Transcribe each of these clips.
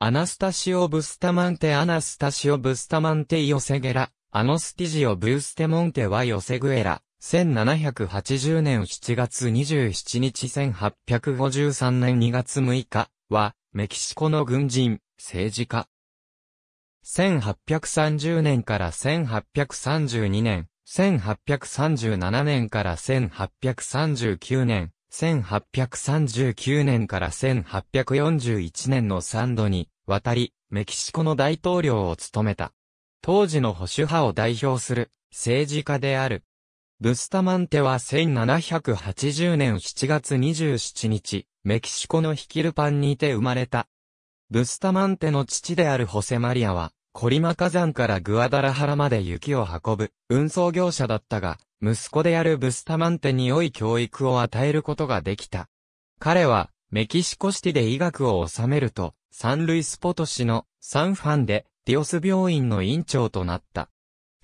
アナスタシオ・ブスタマンテアナスタシオ・ブスタマンテ・ヨセゲラ、アノスティジオ・ブーステモンテはヨセグエラ、1780年7月27日1853年2月6日は、メキシコの軍人、政治家。1830年から1832年、1837年から1839年、1839年から1841年の3度に、渡り、メキシコの大統領を務めた。当時の保守派を代表する政治家である。ブスタマンテは1780年7月27日、メキシコのヒキルパンにて生まれた。ブスタマンテの父であるホセマリアは、コリマ火山からグアダラハラまで雪を運ぶ運送業者だったが、息子であるブスタマンテに良い教育を与えることができた。彼は、メキシコシティで医学を治めると、サンルイスポト市のサンファンでディオス病院の院長となった。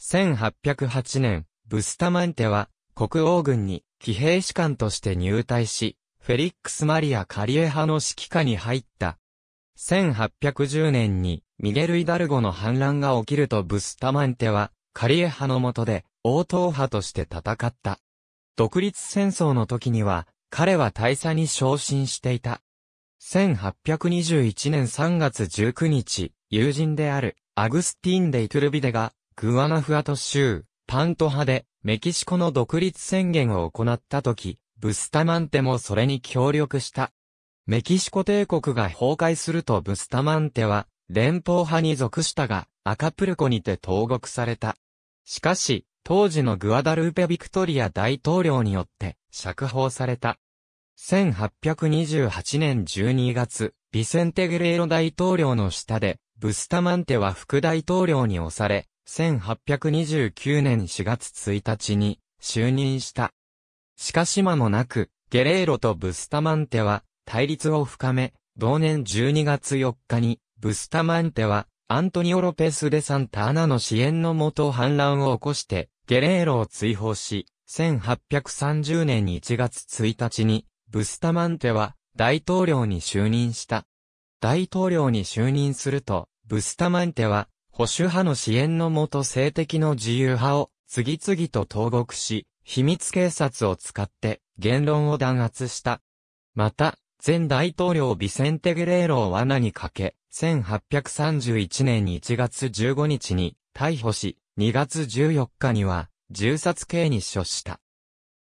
1808年、ブスタマンテは国王軍に騎兵士官として入隊し、フェリックス・マリア・カリエ派の指揮下に入った1810年に、ミゲル・イダルゴの反乱が起きるとブスタマンテは、カリエ派の下で、王党派として戦った。独立戦争の時には、彼は大佐に昇進していた。1821年3月19日、友人である、アグスティン・デイトゥルビデが、グアナフアト州、パント派で、メキシコの独立宣言を行った時、ブスタマンテもそれに協力した。メキシコ帝国が崩壊するとブスタマンテは、連邦派に属したが、アカプルコにて投獄された。しかし、当時のグアダルーペ・ビクトリア大統領によって釈放された。1828年12月、ビセンテ・ゲレーロ大統領の下で、ブスタマンテは副大統領に押され、1829年4月1日に就任した。しかし間もなく、ゲレーロとブスタマンテは対立を深め、同年12月4日に、ブスタマンテは、アントニオ・ロペス・デ・サンタアナの支援のもと反乱を起こして、ゲレーロを追放し、1830年1月1日に、ブスタマンテは、大統領に就任した。大統領に就任すると、ブスタマンテは、保守派の支援のもと性的の自由派を次々と投獄し、秘密警察を使って言論を弾圧した。また、前大統領ビセンテ・ゲレーロを罠にかけ、1831年1月15日に逮捕し、2月14日には銃殺刑に処した。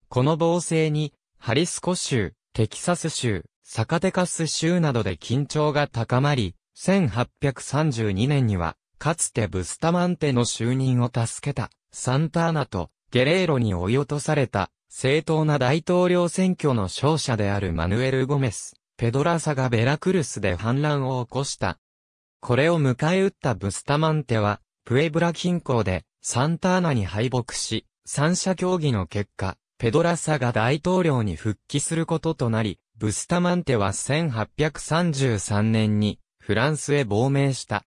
この暴政に、ハリスコ州、テキサス州、サカテカス州などで緊張が高まり、1832年には、かつてブスタマンテの就任を助けた、サンターナとゲレーロに追い落とされた正当な大統領選挙の勝者であるマヌエル・ゴメス、ペドラサがベラクルスで反乱を起こした。これを迎え撃ったブスタマンテは、プエブラ近郊でサンターナに敗北し、三者協議の結果、ペドラサが大統領に復帰することとなり、ブスタマンテは1833年にフランスへ亡命した。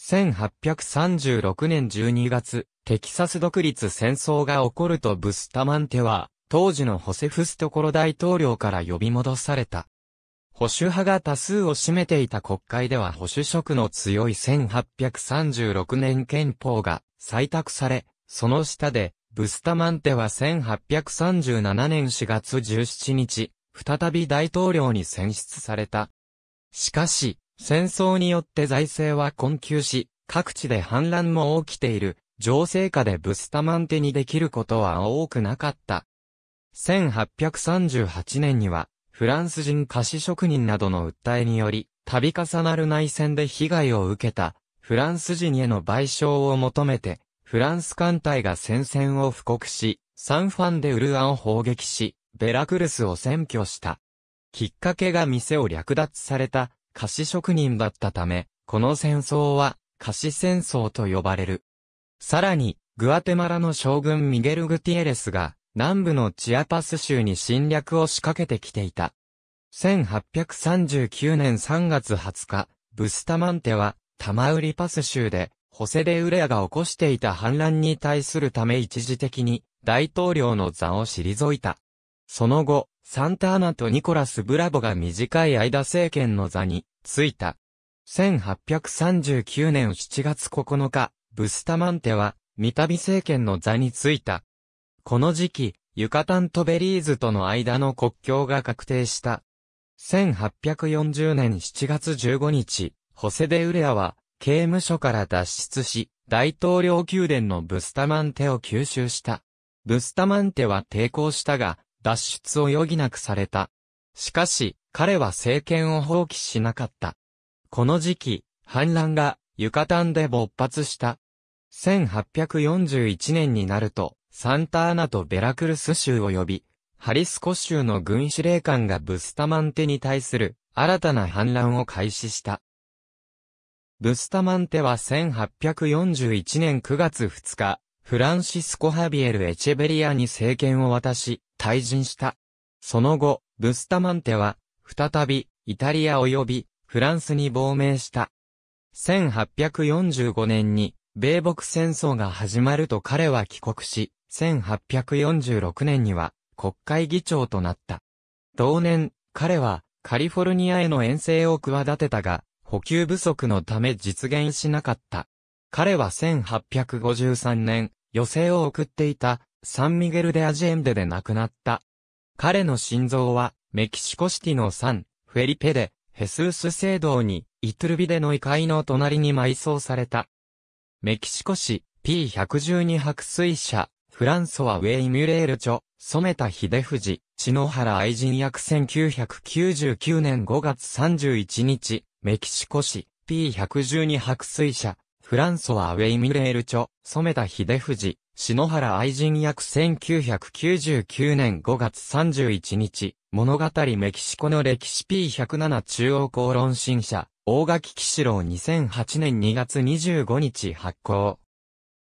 1836年12月、テキサス独立戦争が起こるとブスタマンテは、当時のホセフストコロ大統領から呼び戻された。保守派が多数を占めていた国会では保守色の強い1836年憲法が採択され、その下で、ブスタマンテは1837年4月17日、再び大統領に選出された。しかし、戦争によって財政は困窮し、各地で反乱も起きている。情勢下でブスタマンテにできることは多くなかった。1838年には、フランス人菓子職人などの訴えにより、度重なる内戦で被害を受けた、フランス人への賠償を求めて、フランス艦隊が戦線を布告し、サンファンでウルアン砲撃し、ベラクルスを占拠した。きっかけが店を略奪された菓子職人だったため、この戦争は菓子戦争と呼ばれる。さらに、グアテマラの将軍ミゲル・グティエレスが、南部のチアパス州に侵略を仕掛けてきていた。1839年3月20日、ブスタマンテは、タマウリパス州で、ホセデウレアが起こしていた反乱に対するため一時的に、大統領の座を退いた。その後、サンタアナとニコラス・ブラボが短い間政権の座に、ついた。1839年7月9日、ブスタマンテは、三度政権の座についた。この時期、ユカタンとベリーズとの間の国境が確定した。1840年7月15日、ホセデウレアは、刑務所から脱出し、大統領宮殿のブスタマンテを吸収した。ブスタマンテは抵抗したが、脱出を余儀なくされた。しかし、彼は政権を放棄しなかった。この時期、反乱が、ユカタンで勃発した。1841年になると、サンタアナとベラクルス州及び、ハリスコ州の軍司令官がブスタマンテに対する新たな反乱を開始した。ブスタマンテは1841年9月2日、フランシスコ・ハビエル・エチェベリアに政権を渡し、退陣した。その後、ブスタマンテは、再び、イタリア及び、フランスに亡命した。1845年に、米北戦争が始まると彼は帰国し、1846年には国会議長となった。同年、彼はカリフォルニアへの遠征を企てたが、補給不足のため実現しなかった。彼は1853年、余生を送っていたサンミゲルデアジエンデで亡くなった。彼の心臓はメキシコシティのサン、フェリペデ、ヘスース聖堂にイトゥルビデの遺界の隣に埋葬された。メキシコ市 P112 白水社、フランソワ・ウェイ・ミュレール著、染田秀藤、篠原愛人役1999年5月31日、メキシコ市 P112 白水社、フランソワ・ウェイ・ミュレール著、染田秀藤、篠原愛人役1999年5月31日、物語メキシコの歴史 P107 中央公論新社、大垣騎士郎2008年2月25日発行。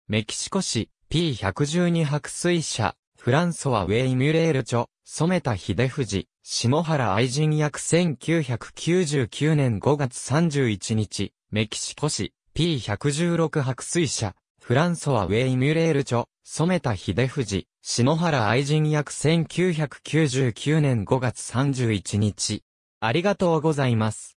メキシコ市 P112 白水社、フランソワ・ウェイ・ミュレール著、染田秀藤、下原愛人役1999年5月31日、メキシコ市 P116 白水社、フランソワ・ウェイ・ミュレール著、染田秀藤、篠原愛人役1999年5月31日。ありがとうございます。